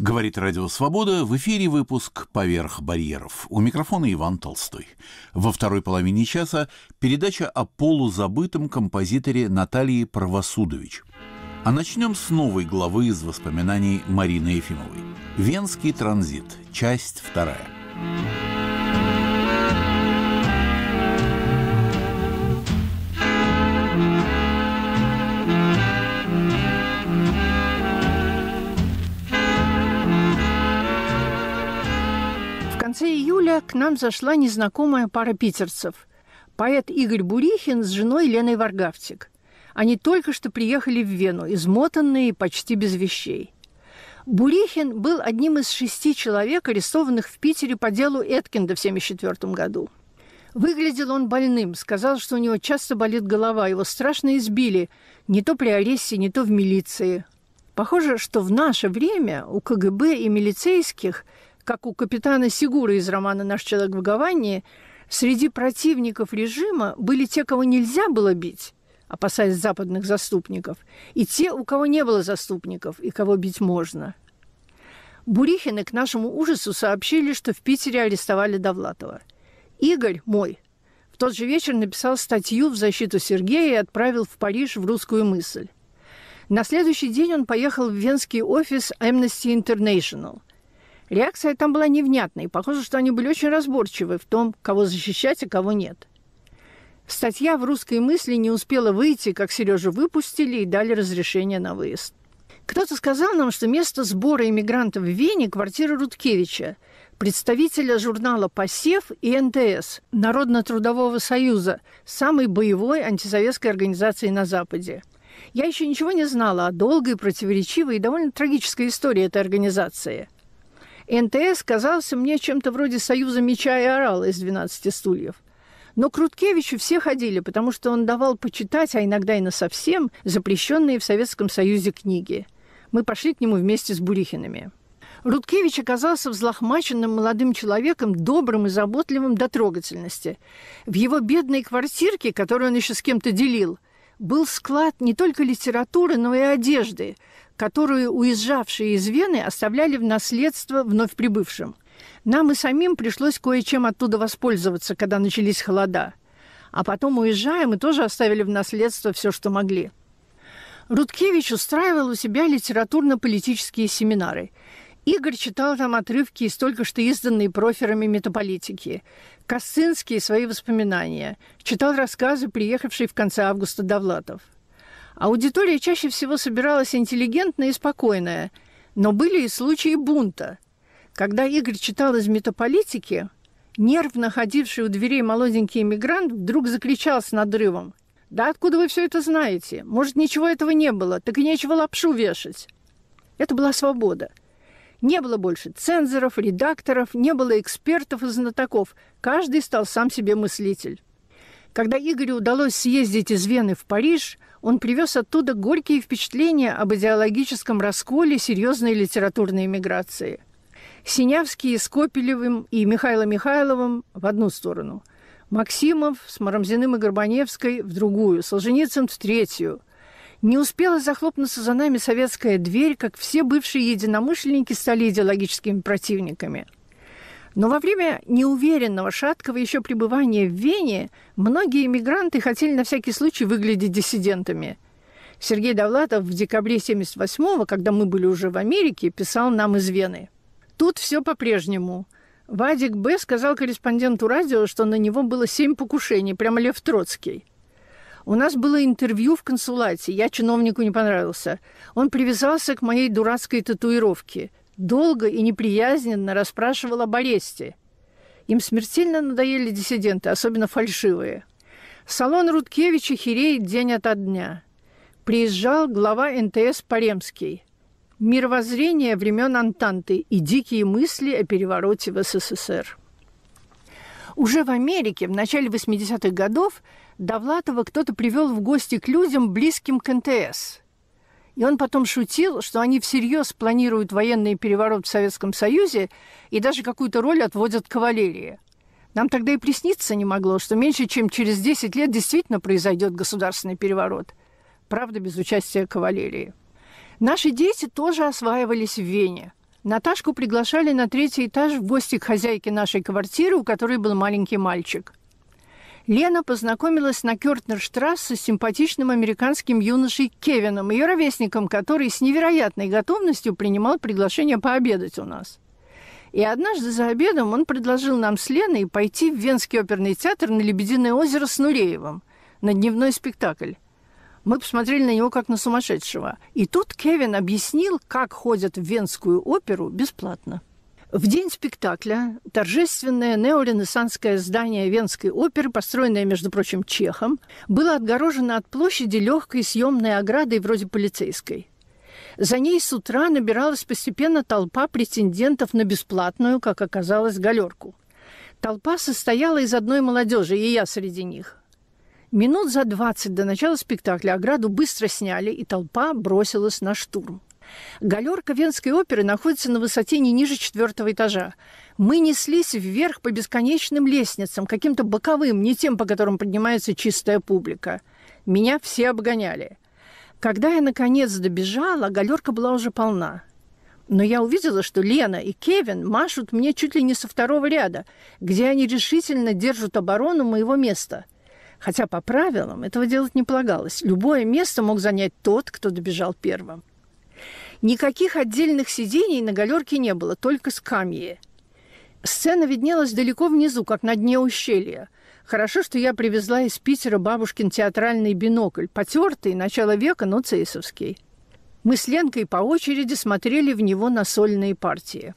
Говорит Радио Свобода, в эфире выпуск «Поверх барьеров». У микрофона Иван Толстой. Во второй половине часа передача о полузабытом композиторе Натальи Правосудович. А начнем с новой главы из воспоминаний Марины Ефимовой. «Венский транзит. Часть вторая». конце июля к нам зашла незнакомая пара питерцев. Поэт Игорь Бурихин с женой Леной Варгавтик. Они только что приехали в Вену, измотанные и почти без вещей. Бурихин был одним из шести человек, арестованных в Питере по делу Эткинда в 1974 году. Выглядел он больным, сказал, что у него часто болит голова, его страшно избили, не то при аресте, не то в милиции. Похоже, что в наше время у КГБ и милицейских – как у капитана Сигура из романа «Наш человек в Гаване», среди противников режима были те, кого нельзя было бить, опасаясь западных заступников, и те, у кого не было заступников, и кого бить можно. Бурихины к нашему ужасу сообщили, что в Питере арестовали Довлатова. Игорь мой в тот же вечер написал статью в защиту Сергея и отправил в Париж в «Русскую мысль». На следующий день он поехал в венский офис Amnesty International – Реакция там была невнятной. Похоже, что они были очень разборчивы в том, кого защищать, а кого нет. Статья в «Русской мысли» не успела выйти, как Сережу выпустили и дали разрешение на выезд. Кто-то сказал нам, что место сбора иммигрантов в Вене – квартира Рудкевича, представителя журнала «Посев» и НТС – Народно-трудового союза, самой боевой антисоветской организации на Западе. Я еще ничего не знала о долгой, противоречивой и довольно трагической истории этой организации – НТС казался мне чем-то вроде «Союза меча и орала» из «12 стульев». Но к Рудкевичу все ходили, потому что он давал почитать, а иногда и на совсем запрещенные в Советском Союзе книги. Мы пошли к нему вместе с Бурихинами. Рудкевич оказался взлохмаченным молодым человеком, добрым и заботливым до трогательности. В его бедной квартирке, которую он еще с кем-то делил, был склад не только литературы, но и одежды, которую уезжавшие из Вены оставляли в наследство вновь прибывшим. Нам и самим пришлось кое-чем оттуда воспользоваться, когда начались холода. А потом, уезжая, мы тоже оставили в наследство все, что могли. Рудкевич устраивал у себя литературно-политические семинары. Игорь читал там отрывки из только что изданной проферами метаполитики. Косынские свои воспоминания. Читал рассказы, приехавший в конце августа Довлатов. Аудитория чаще всего собиралась интеллигентная и спокойная, но были и случаи бунта. Когда Игорь читал из «Метаполитики», нервно ходивший у дверей молоденький иммигрант вдруг закричал с надрывом. «Да откуда вы все это знаете? Может, ничего этого не было, так и нечего лапшу вешать». Это была свобода. Не было больше цензоров, редакторов, не было экспертов и знатоков. Каждый стал сам себе мыслитель. Когда Игорю удалось съездить из Вены в Париж, он привез оттуда горькие впечатления об идеологическом расколе серьезной литературной эмиграции. Синявский с Копелевым и Михаилом Михайловым в одну сторону, Максимов с Марамзиным и Горбаневской в другую, Солженицын в третью – не успела захлопнуться за нами советская дверь, как все бывшие единомышленники стали идеологическими противниками – но во время неуверенного, шаткого еще пребывания в Вене многие иммигранты хотели на всякий случай выглядеть диссидентами. Сергей Довлатов в декабре 78-го, когда мы были уже в Америке, писал нам из Вены. Тут все по-прежнему. Вадик Б. сказал корреспонденту радио, что на него было семь покушений, прямо Лев Троцкий. У нас было интервью в консулате. Я чиновнику не понравился. Он привязался к моей дурацкой татуировке долго и неприязненно расспрашивал об аресте. Им смертельно надоели диссиденты, особенно фальшивые. салон Рудкевича хереет день ото дня. Приезжал глава НТС Паремский. Мировоззрение времен Антанты и дикие мысли о перевороте в СССР. Уже в Америке в начале 80-х годов Довлатова кто-то привел в гости к людям, близким к НТС – и он потом шутил, что они всерьез планируют военный переворот в Советском Союзе и даже какую-то роль отводят кавалерии. Нам тогда и присниться не могло, что меньше чем через 10 лет действительно произойдет государственный переворот. Правда, без участия кавалерии. Наши дети тоже осваивались в Вене. Наташку приглашали на третий этаж в гости к хозяйке нашей квартиры, у которой был маленький мальчик – Лена познакомилась на Кёртнерштрассе с симпатичным американским юношей Кевином, ее ровесником, который с невероятной готовностью принимал приглашение пообедать у нас. И однажды за обедом он предложил нам с Леной пойти в Венский оперный театр на Лебединое озеро с Нуреевым на дневной спектакль. Мы посмотрели на него как на сумасшедшего. И тут Кевин объяснил, как ходят в Венскую оперу бесплатно. В день спектакля торжественное неоренессансское здание Венской оперы, построенное, между прочим, чехом, было отгорожено от площади легкой съемной оградой вроде полицейской. За ней с утра набиралась постепенно толпа претендентов на бесплатную, как оказалось, галерку. Толпа состояла из одной молодежи, и я среди них. Минут за двадцать до начала спектакля ограду быстро сняли, и толпа бросилась на штурм. Галерка Венской оперы находится на высоте не ниже четвертого этажа. Мы неслись вверх по бесконечным лестницам, каким-то боковым, не тем, по которым поднимается чистая публика. Меня все обгоняли. Когда я, наконец, добежала, галерка была уже полна. Но я увидела, что Лена и Кевин машут мне чуть ли не со второго ряда, где они решительно держат оборону моего места. Хотя по правилам этого делать не полагалось. Любое место мог занять тот, кто добежал первым. Никаких отдельных сидений на галерке не было, только скамьи. Сцена виднелась далеко внизу, как на дне ущелья. Хорошо, что я привезла из Питера бабушкин театральный бинокль, потертый, начало века, но цейсовский. Мы с Ленкой по очереди смотрели в него на сольные партии.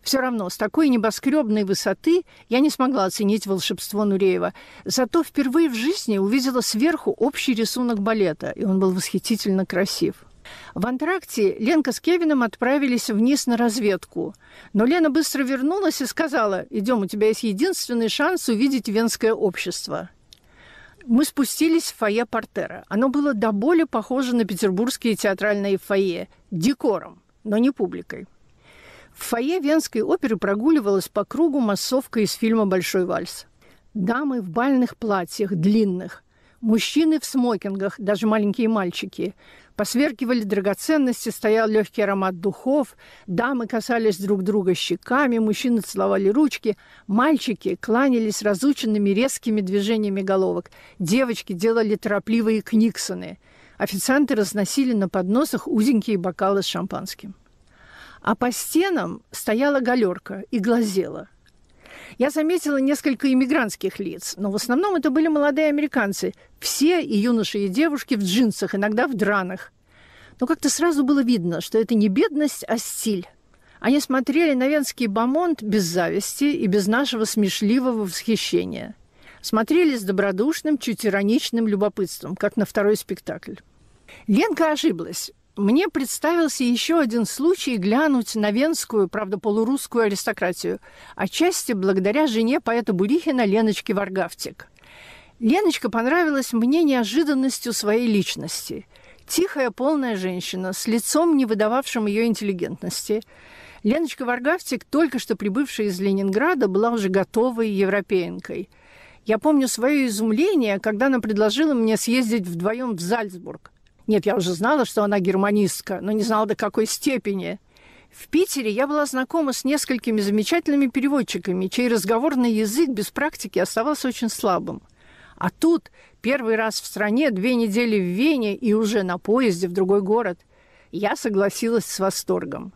Все равно, с такой небоскребной высоты я не смогла оценить волшебство Нуреева. Зато впервые в жизни увидела сверху общий рисунок балета, и он был восхитительно красив. В антракте Ленка с Кевином отправились вниз на разведку. Но Лена быстро вернулась и сказала, идем, у тебя есть единственный шанс увидеть венское общество. Мы спустились в фойе портера. Оно было до боли похоже на петербургские театральные фойе. Декором, но не публикой. В фойе Венской оперы прогуливалась по кругу массовка из фильма «Большой вальс». Дамы в бальных платьях, длинных, Мужчины в смокингах, даже маленькие мальчики. Посверкивали драгоценности, стоял легкий аромат духов, дамы касались друг друга щеками, мужчины целовали ручки, мальчики кланялись разученными резкими движениями головок, девочки делали торопливые книксоны. Официанты разносили на подносах узенькие бокалы с шампанским. А по стенам стояла галерка и глазела – я заметила несколько иммигрантских лиц, но в основном это были молодые американцы. Все и юноши, и девушки в джинсах, иногда в дранах. Но как-то сразу было видно, что это не бедность, а стиль. Они смотрели на венский бомонд без зависти и без нашего смешливого восхищения. Смотрели с добродушным, чуть ироничным любопытством, как на второй спектакль. Ленка ошиблась мне представился еще один случай глянуть на венскую, правда, полурусскую аристократию, отчасти благодаря жене поэта Бурихина Леночке Варгавтик. Леночка понравилась мне неожиданностью своей личности. Тихая, полная женщина, с лицом, не выдававшим ее интеллигентности. Леночка Варгавтик, только что прибывшая из Ленинграда, была уже готовой европеенкой. Я помню свое изумление, когда она предложила мне съездить вдвоем в Зальцбург – нет, я уже знала, что она германистка, но не знала до какой степени. В Питере я была знакома с несколькими замечательными переводчиками, чей разговорный язык без практики оставался очень слабым. А тут первый раз в стране, две недели в Вене и уже на поезде в другой город. Я согласилась с восторгом.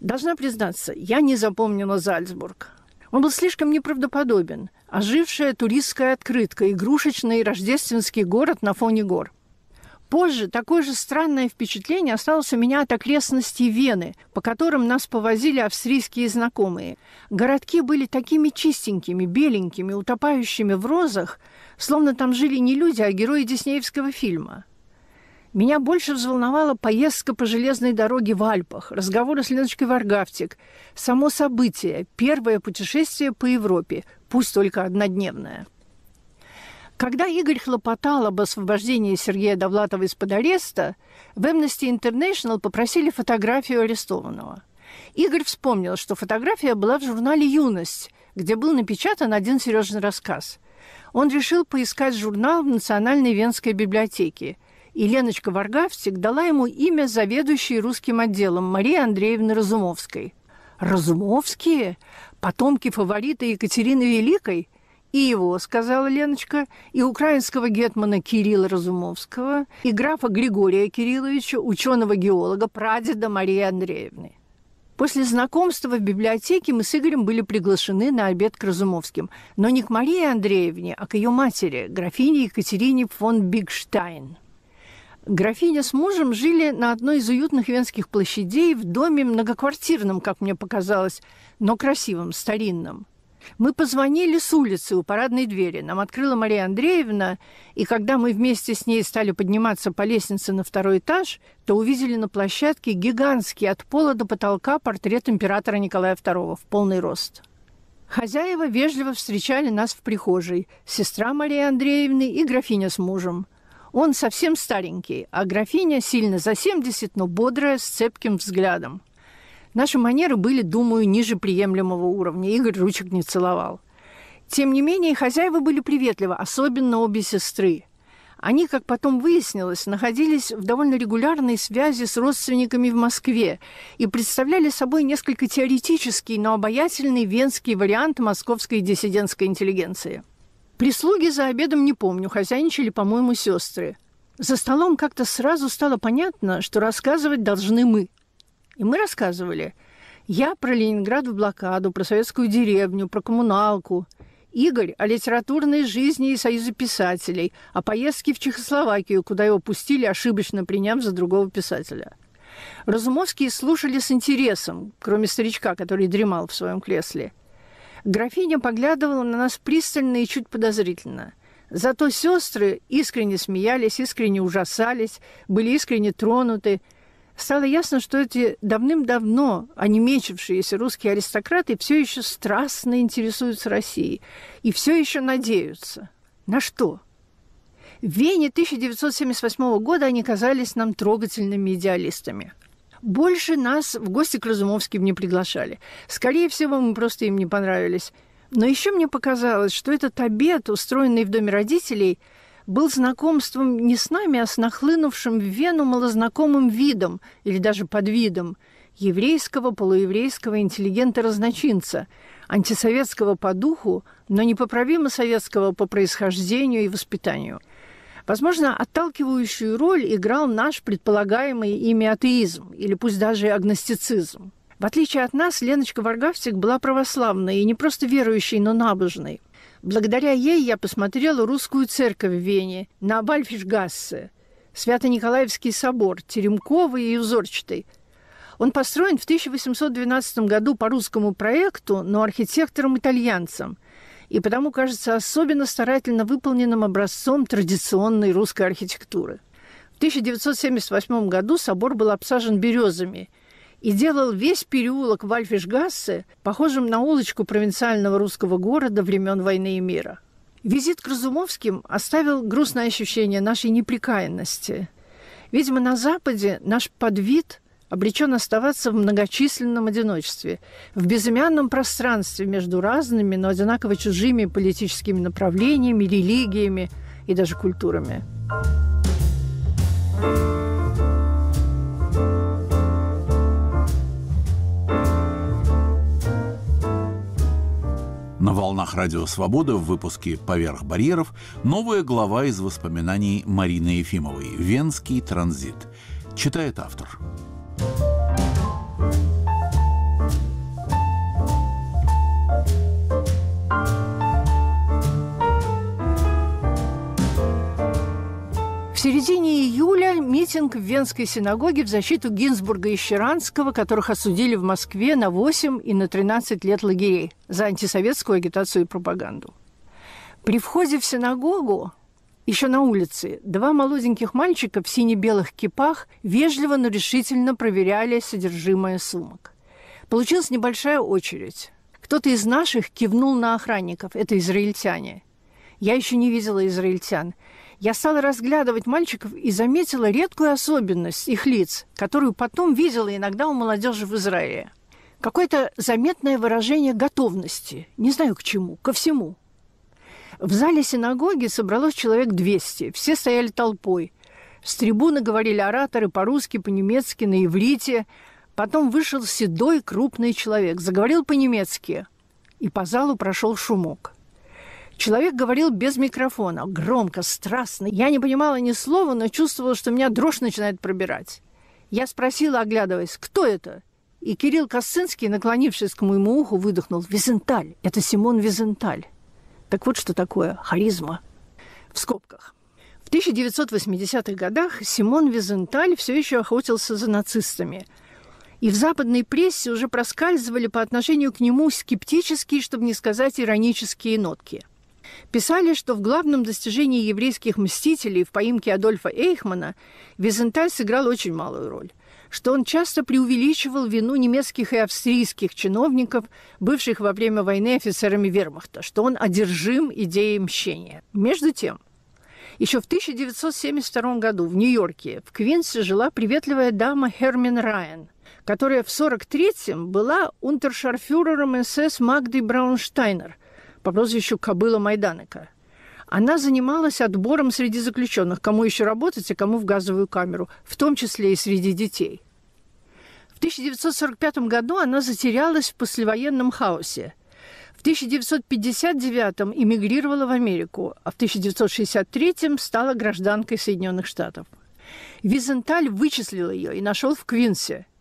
Должна признаться, я не запомнила Зальцбург. Он был слишком неправдоподобен. Ожившая туристская открытка, игрушечный рождественский город на фоне гор. Позже такое же странное впечатление осталось у меня от окрестностей Вены, по которым нас повозили австрийские знакомые. Городки были такими чистенькими, беленькими, утопающими в розах, словно там жили не люди, а герои диснеевского фильма. Меня больше взволновала поездка по железной дороге в Альпах, разговоры с Леночкой Варгавтик, само событие, первое путешествие по Европе, пусть только однодневное. Когда Игорь хлопотал об освобождении Сергея Довлатова из-под ареста, в Amnesty International попросили фотографию арестованного. Игорь вспомнил, что фотография была в журнале «Юность», где был напечатан один Сережин рассказ. Он решил поискать журнал в Национальной Венской библиотеке. И Леночка Варгавтик дала ему имя заведующей русским отделом Марии Андреевны Разумовской. Разумовские? Потомки фаворита Екатерины Великой? и его, сказала Леночка, и украинского гетмана Кирилла Разумовского, и графа Григория Кирилловича, ученого-геолога, прадеда Марии Андреевны. После знакомства в библиотеке мы с Игорем были приглашены на обед к Разумовским, но не к Марии Андреевне, а к ее матери, графине Екатерине фон Бигштайн. Графиня с мужем жили на одной из уютных венских площадей в доме многоквартирном, как мне показалось, но красивом, старинном – мы позвонили с улицы у парадной двери. Нам открыла Мария Андреевна, и когда мы вместе с ней стали подниматься по лестнице на второй этаж, то увидели на площадке гигантский от пола до потолка портрет императора Николая II в полный рост. Хозяева вежливо встречали нас в прихожей, сестра Марии Андреевны и графиня с мужем. Он совсем старенький, а графиня сильно за 70, но бодрая, с цепким взглядом. Наши манеры были, думаю, ниже приемлемого уровня. Игорь ручек не целовал. Тем не менее, хозяева были приветливы, особенно обе сестры. Они, как потом выяснилось, находились в довольно регулярной связи с родственниками в Москве и представляли собой несколько теоретический, но обаятельный венский вариант московской диссидентской интеллигенции. Прислуги за обедом не помню, хозяйничали, по-моему, сестры. За столом как-то сразу стало понятно, что рассказывать должны мы – и мы рассказывали. Я про Ленинград в блокаду, про советскую деревню, про коммуналку. Игорь о литературной жизни и Союзе писателей, о поездке в Чехословакию, куда его пустили, ошибочно приняв за другого писателя. Разумовские слушали с интересом, кроме старичка, который дремал в своем кресле. Графиня поглядывала на нас пристально и чуть подозрительно. Зато сестры искренне смеялись, искренне ужасались, были искренне тронуты – стало ясно, что эти давным-давно онемечившиеся русские аристократы все еще страстно интересуются Россией и все еще надеются. На что? В Вене 1978 года они казались нам трогательными идеалистами. Больше нас в гости к Разумовским не приглашали. Скорее всего, мы просто им не понравились. Но еще мне показалось, что этот обед, устроенный в доме родителей – был знакомством не с нами, а с нахлынувшим в Вену малознакомым видом, или даже подвидом, еврейского полуеврейского интеллигента-разночинца, антисоветского по духу, но непоправимо советского по происхождению и воспитанию. Возможно, отталкивающую роль играл наш предполагаемый ими атеизм, или пусть даже агностицизм. В отличие от нас, Леночка Варгавцик была православной и не просто верующей, но набожной. Благодаря ей я посмотрела русскую церковь в Вене на Бальфишгассе, Свято-Николаевский собор, Теремковый и Узорчатый. Он построен в 1812 году по русскому проекту, но архитектором-итальянцем, и потому кажется особенно старательно выполненным образцом традиционной русской архитектуры. В 1978 году собор был обсажен березами, и делал весь переулок Вальфишгассе похожим на улочку провинциального русского города времен войны и мира. Визит к Разумовским оставил грустное ощущение нашей неприкаянности. Видимо, на Западе наш подвид обречен оставаться в многочисленном одиночестве, в безымянном пространстве между разными, но одинаково чужими политическими направлениями, религиями и даже культурами. thank you На волнах Радио Свобода в выпуске «Поверх барьеров» новая глава из воспоминаний Марины Ефимовой «Венский транзит». Читает автор. Thank you середине июля митинг в Венской синагоге в защиту Гинзбурга и Щеранского, которых осудили в Москве на 8 и на 13 лет лагерей за антисоветскую агитацию и пропаганду. При входе в синагогу еще на улице два молоденьких мальчика в сине-белых кипах вежливо, но решительно проверяли содержимое сумок. Получилась небольшая очередь. Кто-то из наших кивнул на охранников, это израильтяне. Я еще не видела израильтян – я стала разглядывать мальчиков и заметила редкую особенность их лиц, которую потом видела иногда у молодежи в Израиле. Какое-то заметное выражение готовности, не знаю к чему, ко всему. В зале синагоги собралось человек 200, все стояли толпой. С трибуны говорили ораторы по-русски, по-немецки, на иврите. Потом вышел седой крупный человек, заговорил по-немецки, и по залу прошел шумок. Человек говорил без микрофона, громко, страстно. Я не понимала ни слова, но чувствовала, что меня дрожь начинает пробирать. Я спросила, оглядываясь, кто это? И Кирилл Косцинский, наклонившись к моему уху, выдохнул. Визенталь. Это Симон Визенталь. Так вот, что такое харизма. В скобках. В 1980-х годах Симон Визенталь все еще охотился за нацистами – и в западной прессе уже проскальзывали по отношению к нему скептические, чтобы не сказать иронические нотки – писали, что в главном достижении еврейских мстителей в поимке Адольфа Эйхмана Визенталь сыграл очень малую роль, что он часто преувеличивал вину немецких и австрийских чиновников, бывших во время войны офицерами вермахта, что он одержим идеей мщения. Между тем, еще в 1972 году в Нью-Йорке в Квинсе жила приветливая дама Хермин Райан, которая в 1943-м была унтершарфюрером СС Магды Браунштайнер – по прозвищу «Кобыла Майданека». Она занималась отбором среди заключенных, кому еще работать и кому в газовую камеру, в том числе и среди детей. В 1945 году она затерялась в послевоенном хаосе. В 1959 м эмигрировала в Америку, а в 1963 м стала гражданкой Соединенных Штатов. Визенталь вычислил ее и нашел в Квинсе –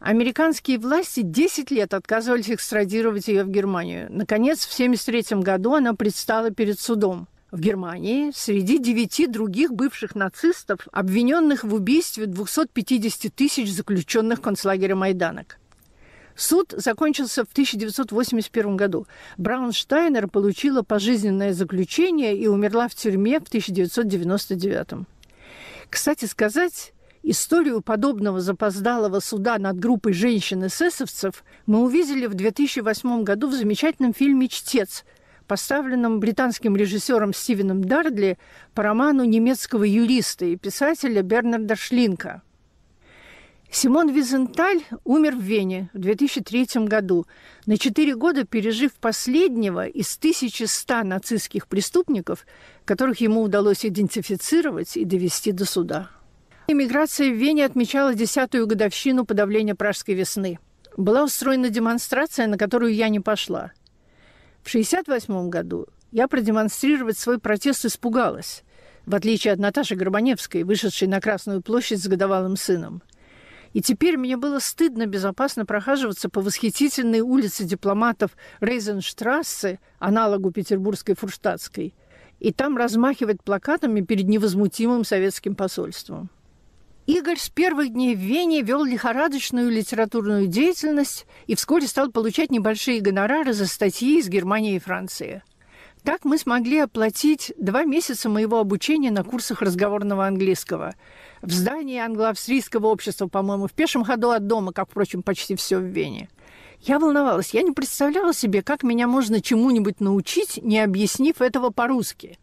Американские власти 10 лет отказывались экстрадировать ее в Германию. Наконец, в 1973 году она предстала перед судом в Германии среди девяти других бывших нацистов, обвиненных в убийстве 250 тысяч заключенных концлагеря Майданок. Суд закончился в 1981 году. Браунштайнер получила пожизненное заключение и умерла в тюрьме в 1999. Кстати сказать, Историю подобного запоздалого суда над группой женщин-эсэсовцев мы увидели в 2008 году в замечательном фильме «Чтец», поставленном британским режиссером Стивеном Дардли по роману немецкого юриста и писателя Бернарда Шлинка. Симон Визенталь умер в Вене в 2003 году, на четыре года пережив последнего из 1100 нацистских преступников, которых ему удалось идентифицировать и довести до суда. Иммиграция в Вене отмечала десятую годовщину подавления Пражской весны. Была устроена демонстрация, на которую я не пошла. В 1968 году я продемонстрировать свой протест испугалась, в отличие от Наташи Горбаневской, вышедшей на Красную площадь с годовалым сыном. И теперь мне было стыдно безопасно прохаживаться по восхитительной улице дипломатов Рейзенштрассе, аналогу петербургской Фурштадтской, и там размахивать плакатами перед невозмутимым советским посольством. Игорь с первых дней в Вене вел лихорадочную литературную деятельность и вскоре стал получать небольшие гонорары за статьи из Германии и Франции. Так мы смогли оплатить два месяца моего обучения на курсах разговорного английского. В здании англо-австрийского общества, по-моему, в пешем ходу от дома, как, впрочем, почти все в Вене. Я волновалась. Я не представляла себе, как меня можно чему-нибудь научить, не объяснив этого по-русски.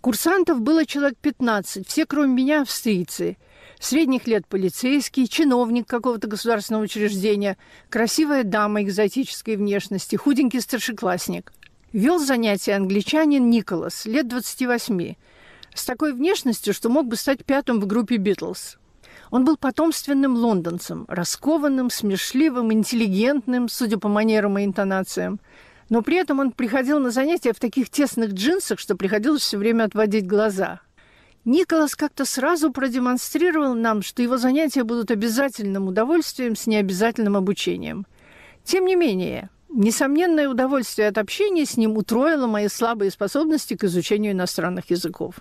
Курсантов было человек 15, все, кроме меня, австрийцы – Средних лет полицейский, чиновник какого-то государственного учреждения, красивая дама экзотической внешности, худенький старшеклассник. Вел занятия англичанин Николас, лет 28, с такой внешностью, что мог бы стать пятым в группе «Битлз». Он был потомственным лондонцем, раскованным, смешливым, интеллигентным, судя по манерам и интонациям. Но при этом он приходил на занятия в таких тесных джинсах, что приходилось все время отводить глаза – Николас как-то сразу продемонстрировал нам, что его занятия будут обязательным удовольствием с необязательным обучением. Тем не менее, несомненное удовольствие от общения с ним утроило мои слабые способности к изучению иностранных языков.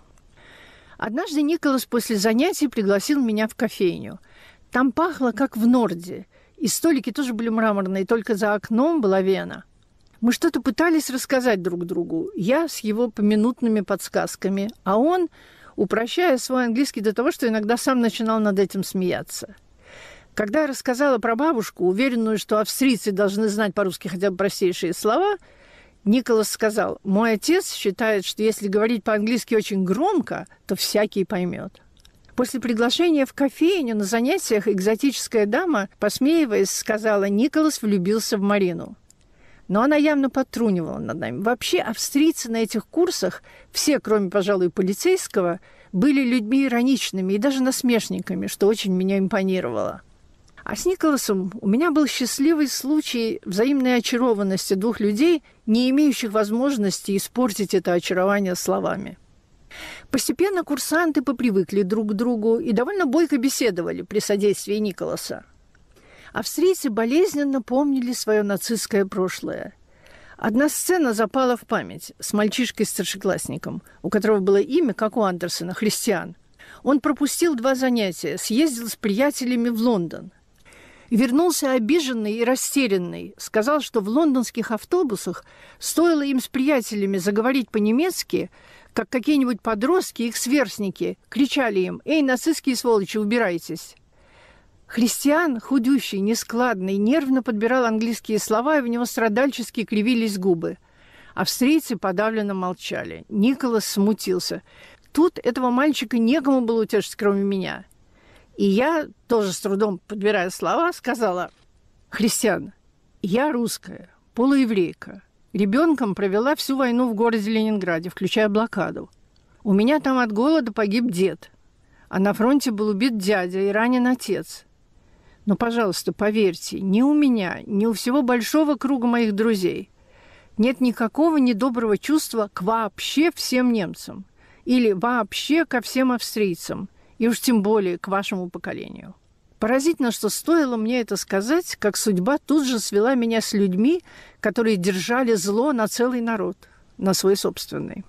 Однажды Николас после занятий пригласил меня в кофейню. Там пахло, как в Норде, и столики тоже были мраморные, только за окном была Вена. Мы что-то пытались рассказать друг другу. Я с его поминутными подсказками, а он упрощая свой английский до того, что иногда сам начинал над этим смеяться. Когда я рассказала про бабушку, уверенную, что австрийцы должны знать по-русски хотя бы простейшие слова, Николас сказал, «Мой отец считает, что если говорить по-английски очень громко, то всякий поймет». После приглашения в кофейню на занятиях экзотическая дама, посмеиваясь, сказала, «Николас влюбился в Марину» но она явно потрунивала над нами. Вообще австрийцы на этих курсах, все, кроме, пожалуй, полицейского, были людьми ироничными и даже насмешниками, что очень меня импонировало. А с Николасом у меня был счастливый случай взаимной очарованности двух людей, не имеющих возможности испортить это очарование словами. Постепенно курсанты попривыкли друг к другу и довольно бойко беседовали при содействии Николаса – Австрийцы болезненно помнили свое нацистское прошлое. Одна сцена запала в память с мальчишкой-старшеклассником, у которого было имя, как у Андерсона, Христиан. Он пропустил два занятия, съездил с приятелями в Лондон. Вернулся обиженный и растерянный. Сказал, что в лондонских автобусах стоило им с приятелями заговорить по-немецки, как какие-нибудь подростки, их сверстники, кричали им «Эй, нацистские сволочи, убирайтесь!» Христиан, худющий, нескладный, нервно подбирал английские слова, и в него страдальчески кривились губы. Австрийцы подавленно молчали. Николас смутился. Тут этого мальчика некому было утешить, кроме меня. И я, тоже с трудом подбирая слова, сказала, «Христиан, я русская, полуеврейка. Ребенком провела всю войну в городе Ленинграде, включая блокаду. У меня там от голода погиб дед, а на фронте был убит дядя и ранен отец. Но, пожалуйста, поверьте, ни у меня, ни у всего большого круга моих друзей нет никакого недоброго чувства к вообще всем немцам или вообще ко всем австрийцам, и уж тем более к вашему поколению. Поразительно, что стоило мне это сказать, как судьба тут же свела меня с людьми, которые держали зло на целый народ, на свой собственный.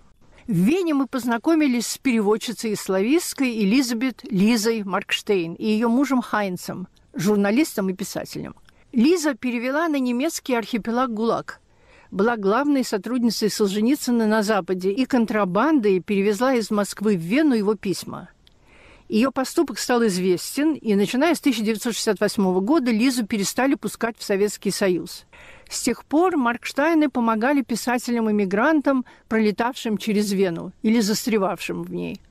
В Вене мы познакомились с переводчицей и слависткой Элизабет Лизой Маркштейн и ее мужем Хайнцем – журналистом и писателем. Лиза перевела на немецкий архипелаг ГУЛАГ. Была главной сотрудницей Солженицына на Западе и контрабандой перевезла из Москвы в Вену его письма. Ее поступок стал известен, и начиная с 1968 года Лизу перестали пускать в Советский Союз. С тех пор Маркштайны помогали писателям-иммигрантам, пролетавшим через Вену или застревавшим в ней –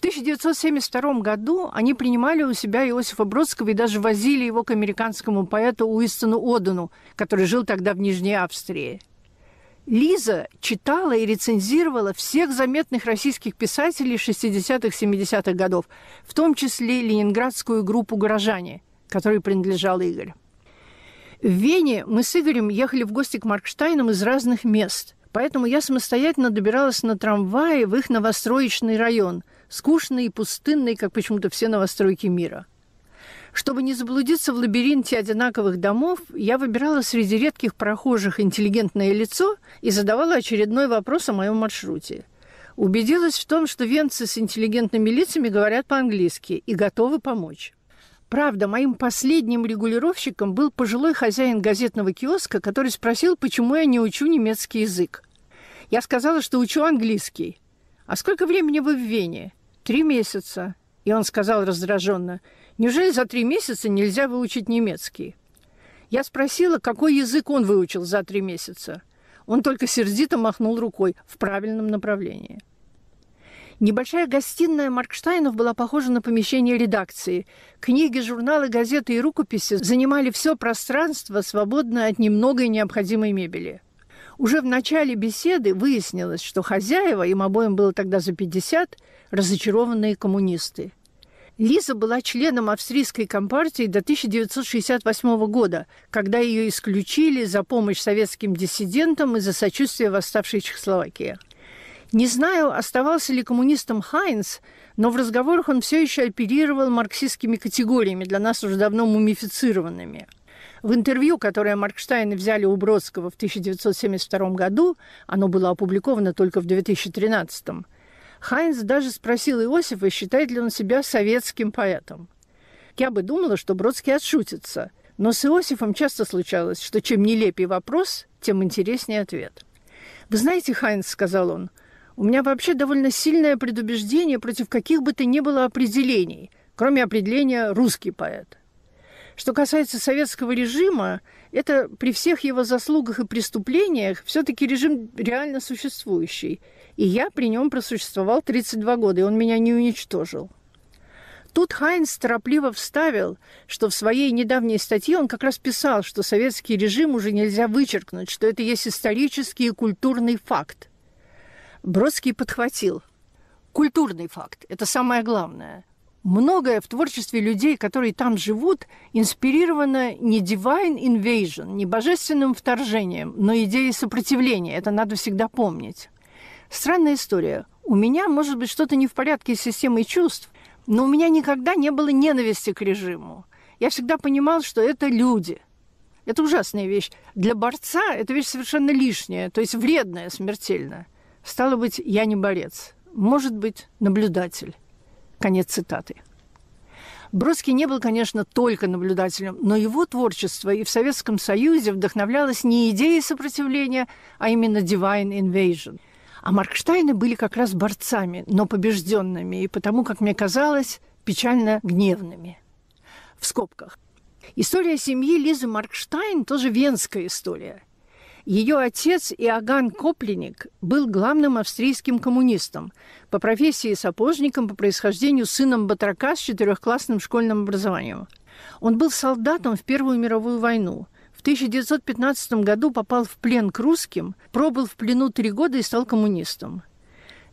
в 1972 году они принимали у себя Иосифа Бродского и даже возили его к американскому поэту Уистону Одену, который жил тогда в Нижней Австрии. Лиза читала и рецензировала всех заметных российских писателей 60-70-х х годов, в том числе ленинградскую группу «Горожане», которой принадлежал Игорь. В Вене мы с Игорем ехали в гости к Маркштайнам из разных мест, поэтому я самостоятельно добиралась на трамвае в их новостроечный район, скучной и пустынной, как почему-то все новостройки мира. Чтобы не заблудиться в лабиринте одинаковых домов, я выбирала среди редких прохожих интеллигентное лицо и задавала очередной вопрос о моем маршруте. Убедилась в том, что венцы с интеллигентными лицами говорят по-английски и готовы помочь. Правда, моим последним регулировщиком был пожилой хозяин газетного киоска, который спросил, почему я не учу немецкий язык. Я сказала, что учу английский. «А сколько времени вы в Вене?» Три месяца. И он сказал раздраженно, неужели за три месяца нельзя выучить немецкий? Я спросила, какой язык он выучил за три месяца. Он только сердито махнул рукой в правильном направлении. Небольшая гостиная Маркштайнов была похожа на помещение редакции. Книги, журналы, газеты и рукописи занимали все пространство, свободное от немногой необходимой мебели – уже в начале беседы выяснилось, что хозяева, им обоим было тогда за 50, разочарованные коммунисты. Лиза была членом австрийской компартии до 1968 года, когда ее исключили за помощь советским диссидентам и за сочувствие восставшей Чехословакии. Не знаю, оставался ли коммунистом Хайнс, но в разговорах он все еще оперировал марксистскими категориями, для нас уже давно мумифицированными – в интервью, которое Маркштайны взяли у Бродского в 1972 году, оно было опубликовано только в 2013, Хайнс даже спросил Иосифа, считает ли он себя советским поэтом. Я бы думала, что Бродский отшутится, но с Иосифом часто случалось, что чем нелепее вопрос, тем интереснее ответ. «Вы знаете, Хайнс сказал он, — у меня вообще довольно сильное предубеждение против каких бы то ни было определений, кроме определения «русский поэт». Что касается советского режима, это при всех его заслугах и преступлениях все-таки режим реально существующий. И я при нем просуществовал 32 года, и он меня не уничтожил. Тут Хайнс торопливо вставил, что в своей недавней статье он как раз писал, что советский режим уже нельзя вычеркнуть, что это есть исторический и культурный факт. Бродский подхватил. Культурный факт – это самое главное многое в творчестве людей, которые там живут, инспирировано не divine invasion, не божественным вторжением, но идеей сопротивления. Это надо всегда помнить. Странная история. У меня, может быть, что-то не в порядке с системой чувств, но у меня никогда не было ненависти к режиму. Я всегда понимал, что это люди. Это ужасная вещь. Для борца это вещь совершенно лишняя, то есть вредная смертельно. Стало быть, я не борец. Может быть, наблюдатель. Конец цитаты. Бродский не был, конечно, только наблюдателем, но его творчество и в Советском Союзе вдохновлялось не идеей сопротивления, а именно divine invasion. А Маркштайны были как раз борцами, но побежденными, и потому, как мне казалось, печально гневными. В скобках. История семьи Лизы Маркштайн тоже венская история – ее отец Иоганн Копленик был главным австрийским коммунистом, по профессии сапожником, по происхождению сыном батрака с четырехклассным школьным образованием. Он был солдатом в Первую мировую войну. В 1915 году попал в плен к русским, пробыл в плену три года и стал коммунистом.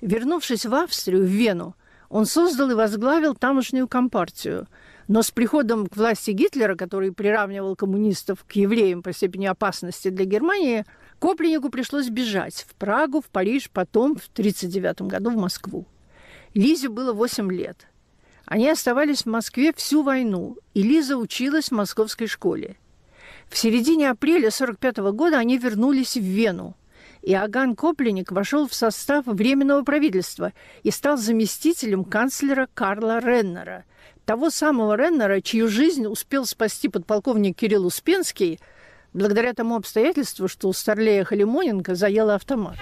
Вернувшись в Австрию, в Вену, он создал и возглавил тамошнюю компартию – но с приходом к власти Гитлера, который приравнивал коммунистов к евреям по степени опасности для Германии, Копленнику пришлось бежать в Прагу, в Париж, потом в 1939 году в Москву. Лизе было 8 лет. Они оставались в Москве всю войну, и Лиза училась в московской школе. В середине апреля 1945 года они вернулись в Вену, и Аган Копленник вошел в состав Временного правительства и стал заместителем канцлера Карла Реннера – того самого Реннера, чью жизнь успел спасти подполковник Кирилл Успенский, благодаря тому обстоятельству, что у Старлея Халимоненко заела автомат.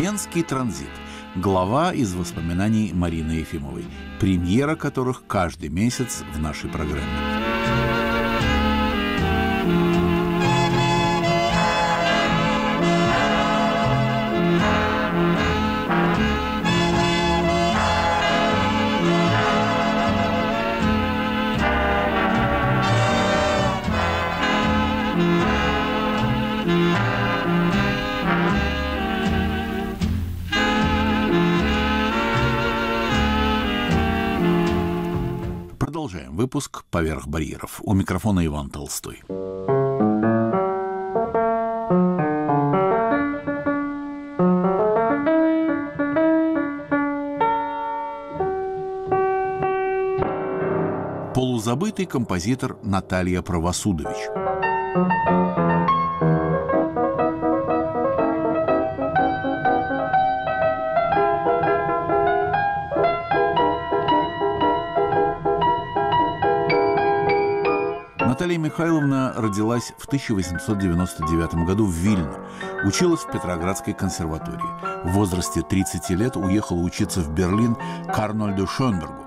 Венский транзит. Глава из воспоминаний Марины Ефимовой, премьера которых каждый месяц в нашей программе. Выпуск «Поверх барьеров». У микрофона Иван Толстой. Полузабытый композитор Наталья Правосудович. Михайловна родилась в 1899 году в Вильно, училась в Петроградской консерватории. В возрасте 30 лет уехала учиться в Берлин к Арнольду Шонбергу.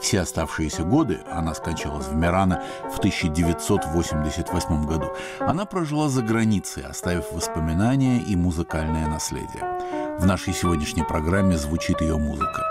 Все оставшиеся годы, она скончалась в Мирано в 1988 году, она прожила за границей, оставив воспоминания и музыкальное наследие. В нашей сегодняшней программе звучит ее музыка.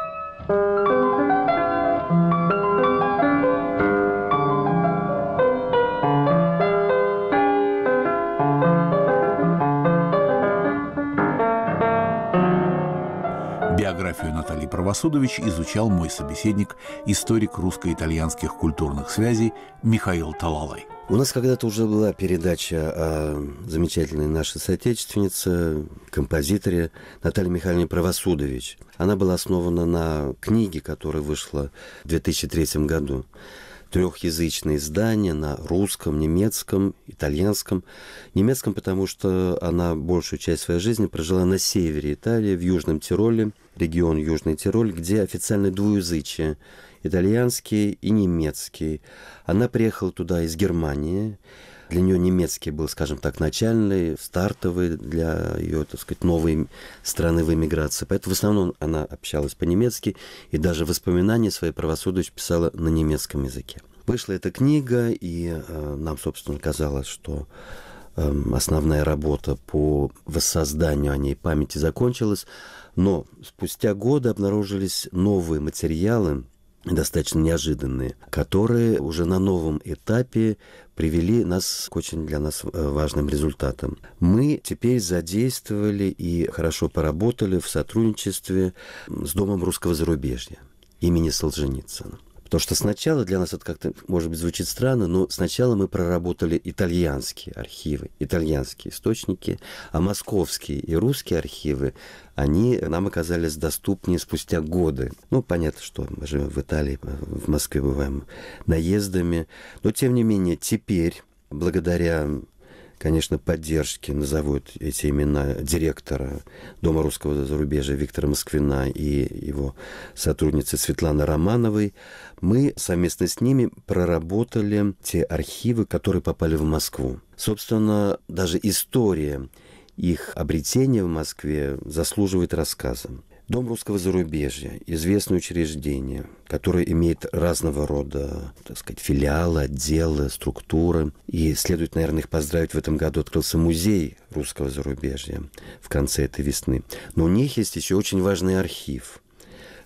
Правосудович изучал мой собеседник, историк русско-итальянских культурных связей Михаил Талалай. У нас когда-то уже была передача о замечательной нашей соотечественнице, композиторе Наталье Михайловне Правосудович. Она была основана на книге, которая вышла в 2003 году трехязычное издание на русском, немецком, итальянском. Немецком, потому что она большую часть своей жизни прожила на севере Италии, в Южном Тироле, регион Южный Тироль, где официально двуязычие – итальянский и немецкий. Она приехала туда из Германии – для нее немецкий был, скажем так, начальный, стартовый для ее, так сказать, новой страны в эмиграции. Поэтому в основном она общалась по-немецки и даже воспоминания своей правосудия писала на немецком языке. Вышла эта книга, и э, нам, собственно, казалось, что э, основная работа по воссозданию о ней памяти закончилась. Но спустя годы обнаружились новые материалы, достаточно неожиданные, которые уже на новом этапе привели нас к очень для нас э, важным результатам. Мы теперь задействовали и хорошо поработали в сотрудничестве с Домом русского зарубежья имени Солженицына. Потому что сначала для нас это как-то, может быть, звучит странно, но сначала мы проработали итальянские архивы, итальянские источники, а московские и русские архивы, они нам оказались доступнее спустя годы. Ну, понятно, что мы живем в Италии, в Москве бываем наездами, но, тем не менее, теперь благодаря конечно, поддержки, назовут эти имена директора Дома русского зарубежья Виктора Москвина и его сотрудницы Светланы Романовой, мы совместно с ними проработали те архивы, которые попали в Москву. Собственно, даже история их обретения в Москве заслуживает рассказа. Дом русского зарубежья – известное учреждение, которое имеет разного рода, так сказать, филиалы, отделы, структуры. И следует, наверное, их поздравить. В этом году открылся музей русского зарубежья в конце этой весны. Но у них есть еще очень важный архив –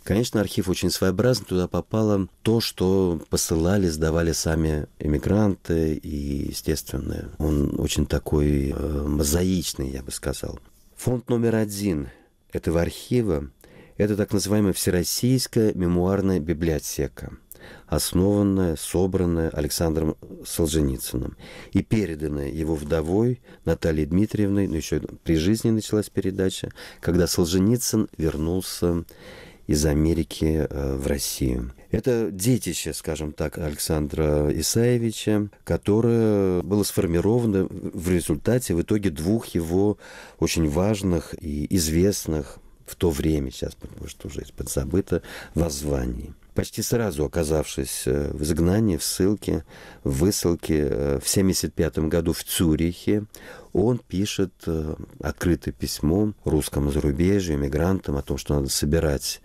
Конечно, архив очень своеобразный, туда попало то, что посылали, сдавали сами эмигранты, и, естественно, он очень такой э, мозаичный, я бы сказал. Фонд номер один этого архива это так называемая Всероссийская мемуарная библиотека, основанная, собранная Александром Солженицыным и переданная его вдовой Натальей Дмитриевной, но еще при жизни началась передача, когда Солженицын вернулся из Америки э, в Россию. Это детище, скажем так, Александра Исаевича, которое было сформировано в результате, в итоге двух его очень важных и известных в то время, сейчас, потому что уже из-под забыто, воззвании. Почти сразу оказавшись э, в изгнании, в ссылке, в высылке, э, в 1975 году в Цюрихе, он пишет э, открытое письмо русскому зарубежью, иммигрантам о том, что надо собирать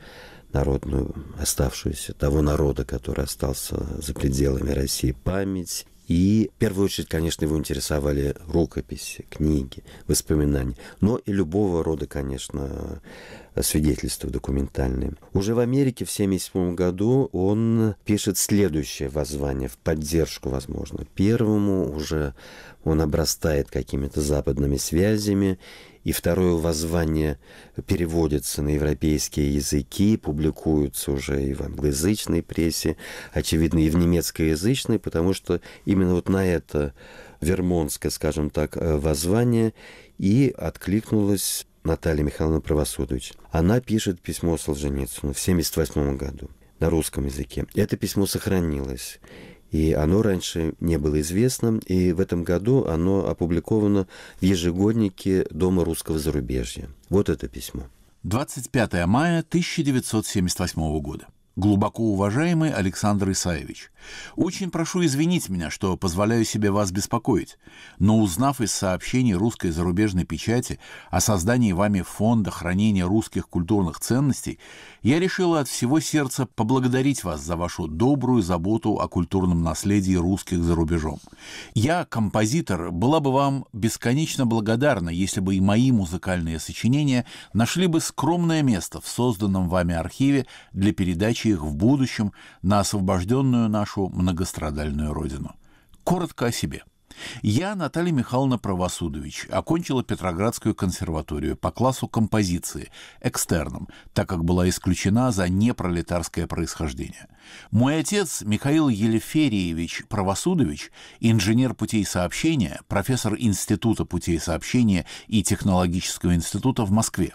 народную, оставшуюся, того народа, который остался за пределами России, память и в первую очередь, конечно, его интересовали рукописи, книги, воспоминания, но и любого рода, конечно, свидетельства документальные. Уже в Америке в 1977 году он пишет следующее воззвание в поддержку, возможно, первому. Уже он обрастает какими-то западными связями и второе воззвание переводится на европейские языки, публикуются уже и в англоязычной прессе, очевидно, и в немецкоязычной, потому что именно вот на это вермонское, скажем так, э, воззвание и откликнулась Наталья Михайловна Правосудович. Она пишет письмо Солженицыну в 1978 году на русском языке. Это письмо сохранилось и оно раньше не было известным, и в этом году оно опубликовано в ежегоднике Дома русского зарубежья. Вот это письмо. 25 мая 1978 года. Глубоко уважаемый Александр Исаевич, очень прошу извинить меня, что позволяю себе вас беспокоить, но узнав из сообщений русской зарубежной печати о создании вами фонда хранения русских культурных ценностей, я решила от всего сердца поблагодарить вас за вашу добрую заботу о культурном наследии русских за рубежом. Я, композитор, была бы вам бесконечно благодарна, если бы и мои музыкальные сочинения нашли бы скромное место в созданном вами архиве для передачи передачи их в будущем на освобожденную нашу многострадальную родину. Коротко о себе. Я, Наталья Михайловна Правосудович, окончила Петроградскую консерваторию по классу композиции, экстерном, так как была исключена за непролетарское происхождение. Мой отец Михаил Елефериевич Правосудович, инженер путей сообщения, профессор Института путей сообщения и Технологического института в Москве.